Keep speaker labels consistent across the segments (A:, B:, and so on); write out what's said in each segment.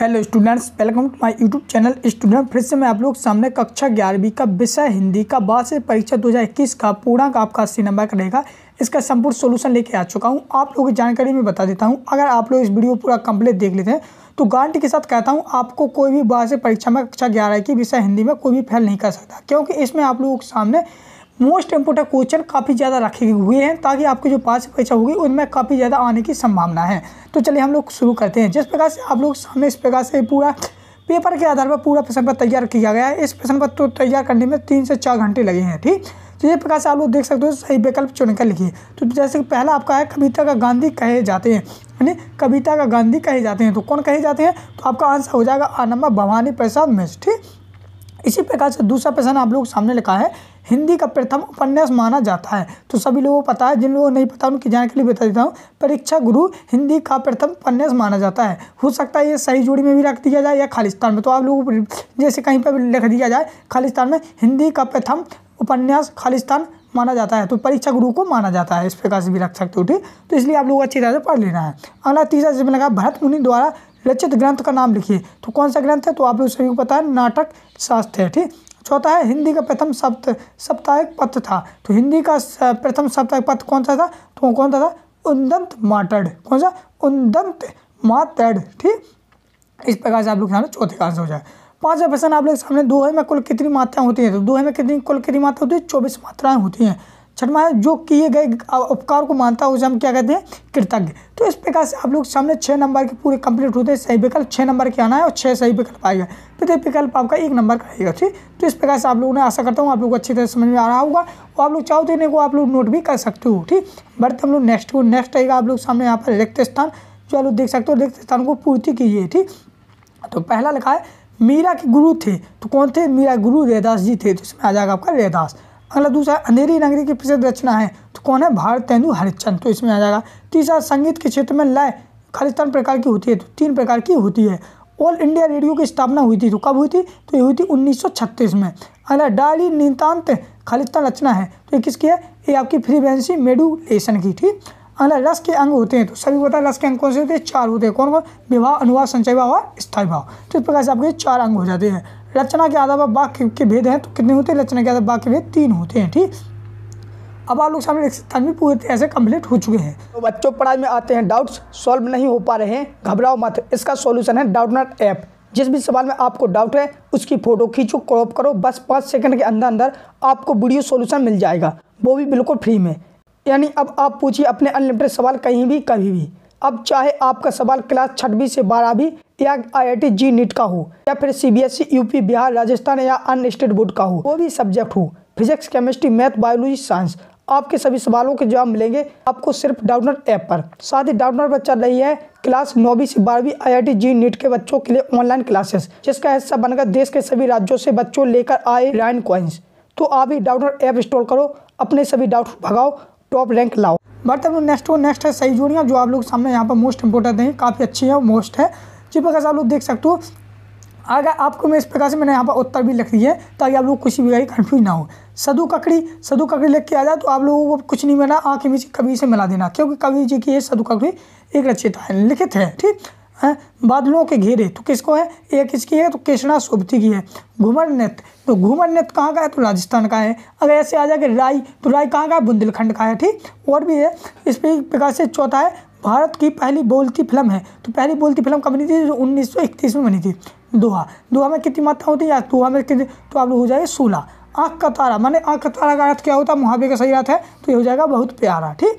A: hello students welcome to my YouTube channel student फिर से मैं आप लोग सामने कक्षा ग्यारहवीं का विषय हिंदी का बास परीक्षा 2021 का पूर्णांक आपका अस्सी नंबर का रहेगा इसका संपूर्ण सोल्यूशन लेके आ चुका हूँ आप लोगों की जानकारी में बता देता हूँ अगर आप लोग इस वीडियो पूरा कंप्लीट देख लेते हैं तो गारंटी के साथ कहता हूँ आपको कोई भी बाहर से परीक्षा में कक्षा ग्यारह की विषय हिंदी में कोई भी फेल नहीं कर सकता क्योंकि इसमें आप लोगों के सामने मोस्ट इम्पोर्टेंट क्वेश्चन काफ़ी ज़्यादा रखे हुए हैं ताकि आपके जो पास परीक्षा होगी उनमें काफ़ी ज़्यादा आने की संभावना है तो चलिए हम लोग शुरू करते हैं जिस प्रकार से आप लोग सामने इस प्रकार से पूरा पेपर के आधार पर पूरा प्रश्न पत्र तैयार किया गया है इस प्रश्न पत्र तो तैयार करने में तीन से चार घंटे लगे हैं ठीक तो ये प्रकार से आप लोग देख सकते हो सही विकल्प चुनकर लिखिए तो जैसे कि पहला आपका है कविता का गांधी कहे जाते हैं यानी कविता का गांधी कहे जाते हैं तो कौन कहे जाते हैं तो आपका आंसर हो जाएगा आ नंबर भवानी प्रसाद मिश्र ठीक इसी प्रकार से दूसरा प्रश्न आप लोग सामने लिखा है हिंदी का प्रथम उपन्यास माना जाता है तो सभी लोगों को पता है जिन लोगों को नहीं पता उनकी जानकारी के लिए बता देता हूँ परीक्षा गुरु हिंदी का प्रथम उपन्यास माना जाता है हो सकता है ये सही जोड़ी में भी रख दिया जाए या खालिस्तान में तो आप लोगों को जैसे कहीं पर लिख दिया जाए खालिस्तान में हिंदी का प्रथम उपन्यास खालिस्तान माना जाता है तो परीक्षा गुरु को माना जाता है इस प्रकार से भी रख सकते हो ठीक तो इसलिए आप लोग अच्छी तरह से पढ़ लेना है अगला तीसरा जिसमें लगा भरत मुनि द्वारा रचित ग्रंथ का नाम लिखिए तो कौन सा ग्रंथ है तो आप लोग सभी को पता है नाटक शास्त्र है ठीक चौथा है हिंदी का प्रथम सप्त साप्ताहिक पत्र था तो हिंदी का प्रथम साप्ताहिक पत्र कौन सा था तो कौन सा था उन्दंत माटड कौन सा उन्दंत मातड ठीक इस प्रकार से आप लोग चौथे का आंसर हो जाए पांचवा प्रश्न आप लोग सामने दोहे में कुल कितनी मात्राएं होती हैं तो दोहे में कितनी कुल कितनी मात्रा होती है चौबीस मात्राएं होती हैं छठ है जो किए गए उपकार को मानता है उसे हम क्या कहते हैं कृतज्ञ तो इस प्रकार से आप लोग सामने छः नंबर के पूरे कंप्लीट होते हैं सही विकल्प छः नंबर के आना है और छः सही विकल्प आएगा प्रत्येक विकल्प आपका एक नंबर का आएगा ठीक तो इस प्रकार से आप लोगों ने आशा करता हूँ आप लोग को अच्छी तरह समझ में आ रहा होगा और आप लोग चाहो तो इन्हें को आप लोग नोट भी कर सकते हो ठीक बढ़ते हम लोग नेक्स्ट को नेक्स्ट आएगा आप लोग सामने यहाँ पर रिक्त स्थान जो आप लोग देख सकते हो रिक्त स्थान को पूर्ति कीजिए ठीक तो पहला लिखा है मीरा के गुरु थे तो कौन थे मीरा गुरु रेदास जी थे तो इसमें आ जाएगा आपका रेदास अगला दूसरा अंधेरी नगरी की प्रसिद्ध रचना है तो कौन है भारत तेंदु हरिचंद तो इसमें आ जाएगा तीसरा संगीत के क्षेत्र में लय खालिस्तान प्रकार की होती है तो तीन प्रकार की होती है ऑल इंडिया रेडियो की स्थापना हुई थी तो कब हुई थी तो ये हुई थी 1936 में अगला डाली नितान्त खालिस्तान रचना है तो ये किसकी है ये आपकी फ्रीवेंसी मेडुलेशन की ठीक अगला रस के अंग होते हैं तो सभी बताए रस के अंग कौन से होते हैं चार होते हैं कौन कौन विवाह अनुवाद संचय भाव और स्थायी भाव तो इस प्रकार से आपके चार अंग हो जाते हैं रचना के आधार पर वाक्य के भेद हैं तो कितने होते हैं रचना के आधार वाक्य भेद तीन होते हैं ठीक अब आप लोग सामने देख सकते हैं पूरे ऐसे कंप्लीट हो चुके हैं तो बच्चों पढ़ाई में आते हैं डाउट्स सॉल्व नहीं हो पा रहे हैं घबराओ मत इसका सॉल्यूशन है डाउट नॉट ऐप जिस भी सवाल में आपको डाउट है उसकी फ़ोटो खींचो क्रॉप करो बस पाँच सेकंड के अंदर अंदर आपको वीडियो सॉल्यूशन मिल जाएगा वो भी बिल्कुल फ्री में यानी अब आप पूछिए अपने अनलिमिटेड सवाल कहीं भी कभी भी अब चाहे आपका सवाल क्लास छठवीं से बारहवीं या आईआईटी जी नीट का हो या फिर सीबीएसई यूपी बिहार राजस्थान या अन्य स्टेट बोर्ड का हो वो भी सब्जेक्ट हो physics chemistry math biology science आपके सभी सवालों के जवाब मिलेंगे आपको सिर्फ डाउटनर ऐप पर साथ ही डाउटनर पर चल रही है क्लास नौवीं से बारहवीं टी जी नीट के बच्चों के लिए ऑनलाइन क्लासेस जिसका हिस्सा बनकर देश के सभी राज्यों से बच्चों लेकर आए रैन कॉइन्स तो आप ही डाउटनर ऐप इंस्टॉल करो अपने सभी डाउट भगाओ टॉप रैंक लाओ बढ़ते नेक्स्ट नेक्स्ट है सही जोड़ियाँ जो आप लोग सामने यहाँ पर मोस्ट इंपोर्टेंट हैं काफ़ी अच्छी है मोस्ट है जिस प्रकार से आप लोग देख सकते हो अगर आपको मैं इस प्रकार से मैंने यहाँ पर उत्तर भी लिख दी है ताकि आप लोग कुछ भी कन्फ्यूज ना हो सदु ककड़ी सदु ककड़ी लिख के आ जाए तो आप लोगों को कुछ नहीं मिला आँखें बीच कवि से मिला देना क्योंकि कवि जी की ये सदू ककड़ी एक रचिता है लिखित है ठीक है बादलों के घेरे तो किसको है एक किसकी है तो कृष्णा शोभती की है घूमर नृत्य तो घूमर नृत्य कहाँ का है तो राजस्थान का है अगर ऐसे आ जाएगा राय तो राय कहाँ का है बुंदेलखंड का है ठीक और भी है इस प्रकार से चौथा है भारत की पहली बोलती फिल्म है तो पहली बोलती फिल्म कब बनी थी जो उन्नीस में बनी थी दोहा दोहा में कितनी मात्रा होती है दोहा में कितनी तो आप लोग हो जाएगा सोलह आँख का तारा माने आँख का तारा का अर्थ क्या होता है मुहावे का सही अर्थ है तो ये हो जाएगा बहुत प्यारा ठीक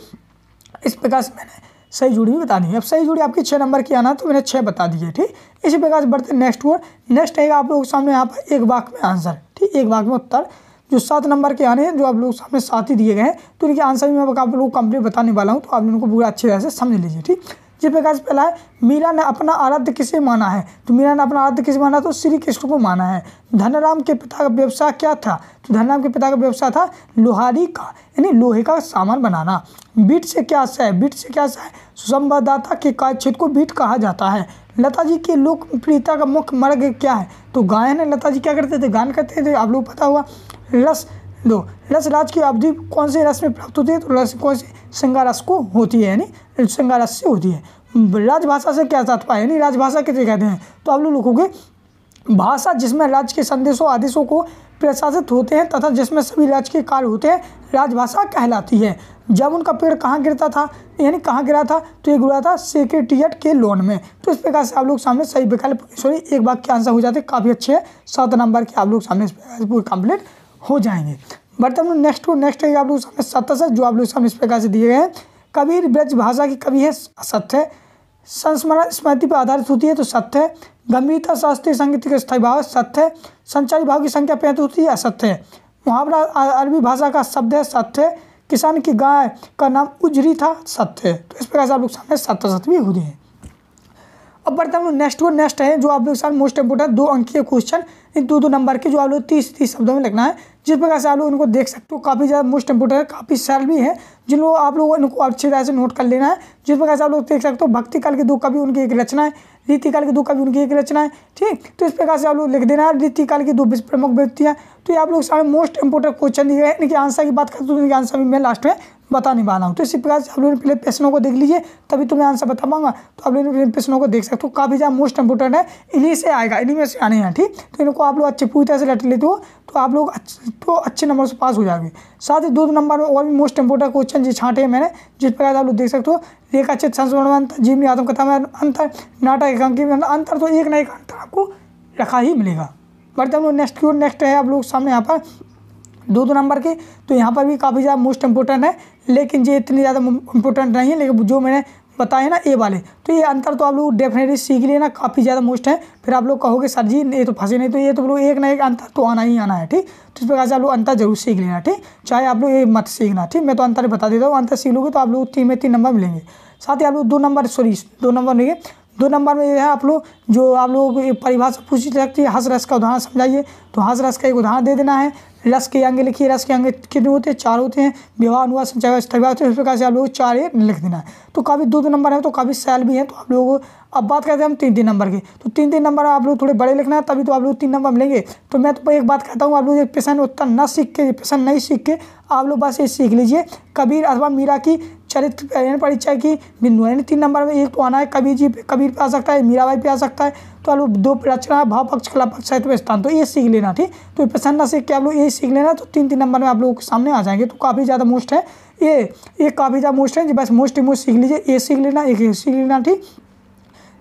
A: इस प्रकार से मैंने सही जुड़ी भी बतानी है अब सही जुड़ी आपकी छः नंबर की आना तो मैंने छः बता दी है ठीक इसी प्रकार से बढ़ते नेक्स्ट वर्ड नेक्स्ट आएगा आप लोगों के सामने यहाँ पर एक वाक में आंसर ठीक एक वाक में उत्तर जो सात नंबर के आने हैं जो आप लोग सामने साथ ही दिए गए हैं तो इनके आंसर भी मैं आप लोग को कंप्लीट बताने वाला हूँ तो आप इनको पूरा अच्छी तरह से समझ लीजिए ठीक जिस प्रकार से पहला है मीरा ने अपना आराध्य किसे माना है तो मीरा ने अपना आराध्य किसे माना तो श्री कृष्ण को माना है धनराम के पिता का व्यवसाय क्या था तो धनराम के पिता का व्यवसाय था लोहारी का यानी लोहे का सामान बनाना बीट से क्या आशा है बीट से क्या आशा है सुसंवाददाता के कार्यक्षेत्र को बीट कहा जाता है लता जी के लोकप्रियता का मुख्य मार्ग क्या है तो गायन है लता जी क्या करते थे गान करते थे आप लोग पता हुआ रस दो रस राज की अवधि कौन से रस में प्राप्त होती है तो रस कौन से श्रृंगारस को होती है यानी श्रृंगारस से होती है राजभाषा से क्या तात्पर्य यानी राजभाषा कैसे कहते हैं तो आप लोग लिखोगे भाषा जिसमें राज्य के संदेशों आदेशों को प्रशासित होते हैं तथा जिसमें सभी राज्य के कार्य होते हैं राजभाषा कहलाती है जब उनका पेड़ कहाँ गिरता था यानी कहाँ गिरा था तो ये गिरा था सेक्रेटियट के लोन में तो इस प्रकार से आप लोग सामने सही विकल्प सॉरी एक बार के आंसर हो जाते काफ़ी अच्छे है सात नंबर के आप लोग सामने इस प्रकार से पूरे कंप्लीट हो जाएंगे बट हम लोग नेक्स्ट टू नेक्स्ट है आप लोग सामने सत्य जो आप लोग सामने इस प्रकार से दिए गए हैं कबीर ब्रज भाषा की कवि है सत्य संस्मरण स्मृति पर आधारित होती है तो सत्य है गंभीरता शास्त्रीय संगीत के स्थायी भाव सत्य है संचारी भाव की संख्या पैंतीस होती है असत्य है मुहावरा अरबी भाषा का शब्द है सत्य है किसान की गाय का नाम उजरी था सत्य तो इस प्रकार से आप लोग सामने सत्य सत्य भी हुए हैं अब बढ़ते हम लोग नेक्स्ट वो नेक्स्ट है जो आप लोग सामने मोस्ट इंपोर्टेंट दो अंकीय क्वेश्चन दो दो नंबर के जो आप लोग तीस तीस शब्दों में लिखना है जिस प्रकार से आप लोग इनको देख सकते हो काफ़ी ज़्यादा मोस्ट इंपोर्टेंट है काफ़ी सरल भी है जिन लोग आप लोगों इनको अच्छी तरह से नोट कर लेना है जिस प्रकार से आप लोग देख सकते हो भक्ति काल के दो कवि उनकी एक रचना है रीति काल के दो कवि उनकी एक रचना है ठीक तो इस प्रकार से आप लोग लिख देना है रीति काल की दो प्रमुख व्यक्तियाँ तो ये आप लोग सारे मोस्ट इंपोर्टेंट क्वेश्चन दिए हैं इनके आंसर की बात करते तो इनके आंसर भी मैं लास्ट में बताने वाला हूँ तो इसी प्रकार से आप लोग पहले प्रश्नों को देख लीजिए तभी तो मैं आंसर बता पाऊंगा तो आप लोग प्रश्नों को देख सकते हो काफ़ी ज़्यादा मोस्ट इंपोर्टेंट है इन्हीं से आएगा इन्हीं में से आने हैं ठीक तो इनको को आप लोग अच्छे पूरी तरह से लेटर लेते हो तो आप लोग अच्छे तो अच्छे नंबर से पास हो जाओगे साथ ही दो नंबर में और भी मोस्ट इंपोर्टेंट क्वेश्चन जी छाटे हैं मैंने जिस प्रकार आप लोग देख सकते हो रेखा चित्र संस्मरण जीवनी आदम कथा में अंतर नाटक एकांकी में अंतर तो एक ना एक अंतर आपको रखा ही मिलेगा बढ़ते हम लोग नेक्स्ट क्यों नेक्स्ट है आप लोग सामने यहाँ पर दो दो नंबर के तो यहाँ पर भी काफ़ी ज़्यादा मोस्ट इंपॉर्टेंट है लेकिन ये इतनी ज़्यादा इंपॉर्टेंट नहीं है लेकिन जो मैंने बताए ना ए वाले तो ये अंतर तो आप लोग डेफिनेटली सीख लिए ना काफ़ी ज़्यादा मोस्ट है फिर आप लोग कहोगे सर जी ये तो फंसे नहीं तो ये तो लोग एक ना एक अंतर तो आना ही आना है ठीक तो इस प्रकार से आप लोग अंतर जरूर सीख लेना ठीक चाहे आप लोग ये मत सीखना ठीक मैं तो अंतर बता देता हूँ अंतर सीख लोगे तो आप लोग तीन में तीन नंबर मिलेंगे साथ ही आप लोग दो नंबर सॉरी दो नंबर है दो नंबर में ये है आप लोग जो आप लोग परिभाषा पूछी सकती है हंस रस का उदाहरण समझाइए तो हंस रस का एक उदाहरण दे देना है रस के अंग लिखिए रस के अंग कितने होते हैं चार होते हैं विवाह अनुवाद संचय स्थिवा होते हैं उस प्रकार से आप लोग चार ये लिख देना है तो काफ़ी दो दो नंबर है तो काफ़ी सैल भी है तो आप लोग अब बात करते हैं हम तीन तीन नंबर के तो तीन तीन नंबर आप लोग थोड़े बड़े लिखना है तभी तो आप लोग तीन नंबर मिलेंगे तो मैं तो एक बात कहता हूँ आप लोग पेशन उत्तर न सीख के पेशन नहीं सीख के आप लोग बस ये सीख लीजिए कबीर अथवा मीरा की चरित्र परिचय परीक्षा की बिंदु यानी तीन नंबर में एक तो आना है कबीर जी कबीर पे आ सकता है मीराबाई पे आ सकता है तो आप लोग दो रचना भाव पक्ष कला पक्ष साहित्य स्थान तो ये सीख लेना ठीक तो प्रसन्ना से क्या आप लोग ये सीख लेना तो तीन तीन नंबर में आप लोगों के सामने आ जाएंगे तो काफ़ी ज़्यादा मोस्ट है ये ये काफ़ी ज़्यादा मोस्ट है बस मोस्ट मोस्ट सीख लीजिए ये सीख लेना एक ये सीख लेना ठीक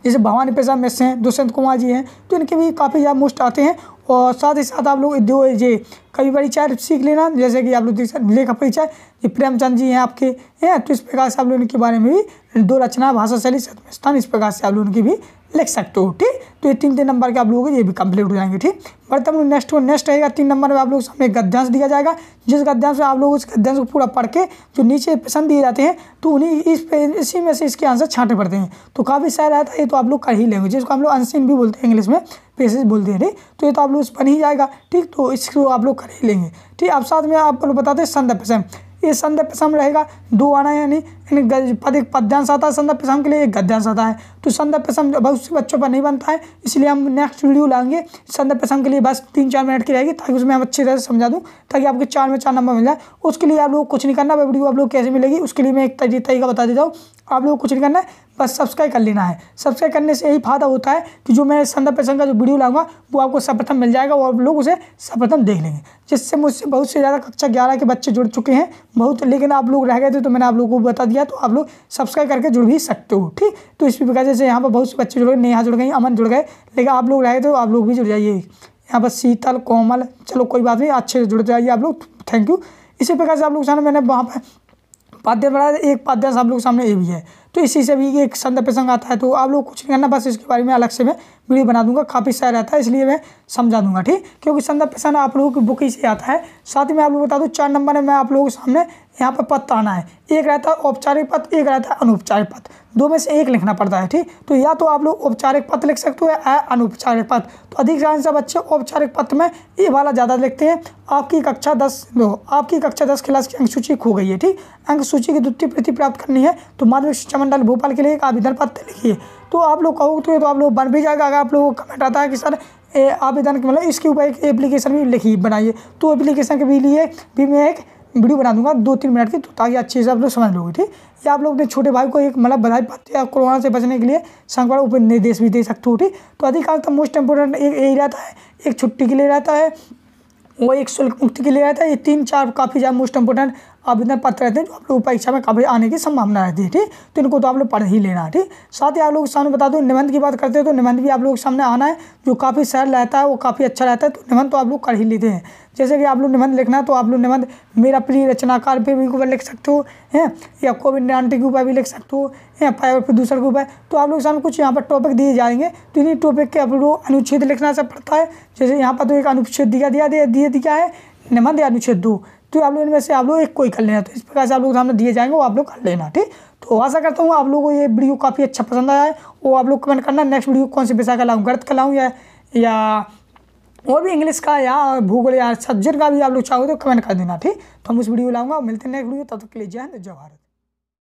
A: जैसे भवानी प्रसाद मिश्र हैं दुष्यंत कुमार जी हैं तो इनके भी काफ़ी ज़्यादा मोस्ट आते हैं और साथ ही साथ आप लोग जो ये कई बार चाय सीख लेना जैसे कि आप लोग देख सकते लेखक परिचय ये प्रेमचंद जी हैं आपके हैं तो इस प्रकार से आप लोग इनके बारे में भी दो रचना भाषा शैली स्थान इस प्रकार से आप लोग उनकी भी लिख सकते हो ठीक तो ये तीन तीन नंबर के आप लोगों के ये भी कंप्लीट हो जाएंगे ठीक बट हम लोग नेक्स्ट नेक्स्ट रहेगा तीन नंबर में आप लोग सामने गद्यांश दिया जाएगा जिस गद्यांश में आप लोग उस गद्यांश को पूरा पढ़ के जो नीचे पसंद दिए जाते हैं तो उन्हीं इस इसी में से इसके आंसर छाँटे पड़ते हैं तो काफ़ी सारा रहता है ये तो आप लोग कर ही लेंगे जिसको हम लोग अनसिन भी बोलते हैं इंग्लिश में पेसेज बोलते हैं ठीक तो ये तो आप लोग बन ही जाएगा ठीक तो इसको आप लोग कर ही लेंगे ठीक अब साथ में आपको बताते हैं संदर्भ प्रसम ये संदर्भ प्रसम रहेगा दो आना यानी यानी पद एक पद्यांश आता है संदर्भ प्रसम के लिए एक गद्यांश आता है तो संदर्भ प्रसम बहुत से बच्चों पर नहीं बनता है इसलिए हम नेक्स्ट वीडियो लाएंगे संदर्भ प्रसम के लिए बस तीन चार मिनट की रहेगी ताकि उसमें हम अच्छी तरह से समझा दूँ ताकि आपके चार में चार नंबर मिल जाए उसके लिए आप लोग कुछ नहीं करना वीडियो आप लोग कैसे मिलेगी उसके लिए मैं एक तरीका बता देता हूँ आप लोग कुछ नहीं करना है बस सब्सक्राइब कर लेना है सब्सक्राइब करने से यही फ़ायदा होता है कि जो मैं संदा पैसन का जो वीडियो लाऊंगा वो आपको सर्वप्रथम मिल जाएगा और लोग उसे सर्वप्रथम देख लेंगे जिससे मुझसे बहुत से ज़्यादा कक्षा ग्यारह के बच्चे जुड़ चुके हैं बहुत लेकिन आप लोग रह गए थे तो मैंने आप लोगों को बता दिया तो आप लोग सब्सक्राइब करके जुड़ भी सकते हो ठीक तो इसी प्रकार जैसे यहाँ पर बहुत से बच्चे जुड़ गए नेहा जुड़ गई अमन जुड़ गए लेकिन आप लोग रह थे तो आप लोग भी जुड़ जाइए यहाँ पर शीतल कोमल चलो कोई बात नहीं अच्छे से जुड़ जाइए आप लोग थैंक यू इसी प्रकार से आप लोग सामने मैंने वहाँ पर पाद्य बनाया एक पाद्यांश आप लोग सामने ये भी है तो इसी से भी एक संद प्रसंग आता है तो आप लोग कुछ नहीं करना बस इसके बारे में अलग से मैं वीडियो बना दूंगा काफ़ी सारा रहता है इसलिए मैं समझा दूंगा ठीक क्योंकि संद प्रसंग आप लोगों की बुक ही से आता है साथ ही मैं आप लोग बता दूँ चार नंबर में मैं आप लोगों के सामने यहाँ पर पद आना है एक रहता है औपचारिक पद एक रहता है अनौपचारिक पद दो में से एक लिखना पड़ता है ठीक तो या तो आप लोग औपचारिक पत्र लिख सकते हो या अनौपचारिक पत्र तो से बच्चे औपचारिक पत्र में ये वाला ज़्यादा लिखते हैं आपकी कक्षा दस दो आपकी कक्षा दस क्लास की अंक सूची खो गई है ठीक अंक सूची की द्वितीय प्रति प्राप्त करनी है तो माध्यमिक शिक्षा मंडल भोपाल के लिए एक आवेदन पत्र लिखिए तो आप लोग कहोगे तो, तो आप लोग बन भी जाएगा अगर आप लोगों को कमेंट आता है कि सर आवेदन मतलब इसके ऊपर एक एप्लीकेशन भी लिखी बनाइए तो एप्लीकेशन के भी लिए भी मैं एक वीडियो बना दूंगा दो तीन मिनट की तो ताकि अच्छे से आप लोग समझ लोगे ठीक या आप लोग अपने छोटे भाई को एक मतलब बधाई पाते हैं कोरोना से बचने के लिए संकवाड़ा उप निर्देश भी दे सकते हो ठीक तो अधिकांश मोस्ट इम्पोर्टेंट एक यही रहता है एक छुट्टी के लिए रहता है वो एक शुल्क मुक्ति के लिए रहता है ये तीन चार काफ़ी ज़्यादा मोस्ट इम्पोर्टेंट आवेदन पत्र रहते हैं जो आप लोग परीक्षा में कभी आने की संभावना रहती है ठीक तो इनको तो आप लोग पढ़ ही लेना ठीक साथ ही आप लोग सामने बता दूँ निबंध की बात करते हैं तो निबंध भी आप लोग सामने आना है जो काफ़ी सरल रहता है वो काफ़ी अच्छा रहता है तो निबंध तो आप लोग कर ही लेते हैं जैसे कि आप लोग निबंध लिखना है तो आप लोग निबंध मेरा प्रिय रचनाकार पे भी ऊपर लिख सकते हो हैं या कोविड नाइन्टीन के ऊपर भी लिख सकते हो या पर्यावरण प्रदूषण के ऊपर तो आप लोग सामने कुछ यहाँ पर टॉपिक दिए जाएंगे तो इन्हीं टॉपिक के आप लोग अनुच्छेद लिखना सब पड़ता है जैसे यहाँ पर तो एक अनुच्छेद दिया दिया दिया दिया है निबंध या अनुच्छेद दो तो आप लोग इनमें से आप लोग एक कोई कर लेना तो इस प्रकार से आप लोग सामने दिए जाएंगे वो आप लोग कर लेना ठीक तो आशा करता हूँ आप लोगों को ये वीडियो काफ़ी अच्छा पसंद आया है वो आप लोग कमेंट करना नेक्स्ट वीडियो कौन सी विषय का लाऊँ गणित का लाऊँ या या और भी इंग्लिश का या भूगोल या सब्जेक्ट का भी आप लोग चाहो तो कमेंट कर देना ठीक तो हम उस वीडियो लाऊंगा मिलते हैं नेक्स्ट वीडियो तब तक के लिए जय हिंद जय भारत